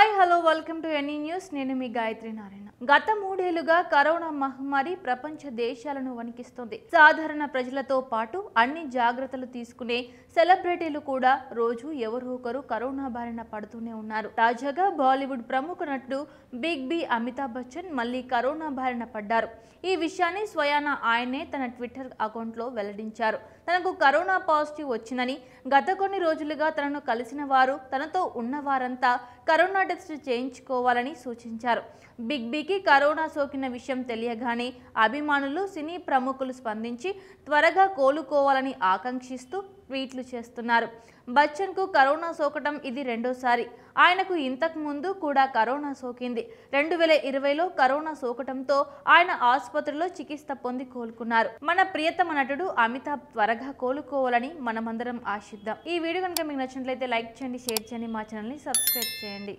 hi hello welcome to any news నేను మీ గాయత్రి నారాయణ గత మూడేళ్లుగా కరోనా మహమ్మారి ప్రపంచ దేశాలను వణికిస్తుంది సాధారణ ప్రజలతో పాటు అన్ని జాగ్రత్తలు తీసుకునే సెలబ్రిటీలు కూడా రోజు ఎవరో ఒకరు కరోనా బారిన పడుతూనే ఉన్నారు తాజాగా బాలీవుడ్ ప్రముఖ నటుడు బిగ్ బి అమితాబ్ బచ్చన్ మళ్ళీ కరోనా బారిన పడ్డారు ఈ విషయాన్ని స్వయాన ఆయనే తన ట్విట్టర్ అకౌంట్లో వెల్లడించారు తనకు కరోనా పాజిటివ్ వచ్చిందని గత కొన్ని రోజులుగా తనను కలిసిన వారు తనతో ఉన్న వారంతా కరోనా టెస్ట్ చేయించుకోవాలని సూచించారు బిగ్ బికి కరోనా సోకిన విషయం తెలియగానే అభిమానులు సినీ ప్రముఖులు స్పందించి త్వరగా కోలుకోవాలని ఆకాంక్షిస్తూ ట్వీట్లు చేస్తున్నారు బచ్చన్కు కరోనా సోకటం ఇది రెండోసారి ఆయనకు ఇంతకు ముందు కూడా కరోనా సోకింది రెండు వేల ఇరవైలో కరోనా సోకటంతో ఆయన ఆసుపత్రిలో చికిత్స పొంది కోలుకున్నారు మన ప్రియతమ నటుడు అమితాబ్ త్వరగా కోలుకోవాలని మనమందరం ఆశిద్దాం ఈ వీడియో కనుక మీకు నచ్చినట్లయితే లైక్ చేయండి షేర్ చేయండి మా ఛానల్ని సబ్స్క్రైబ్ చేయండి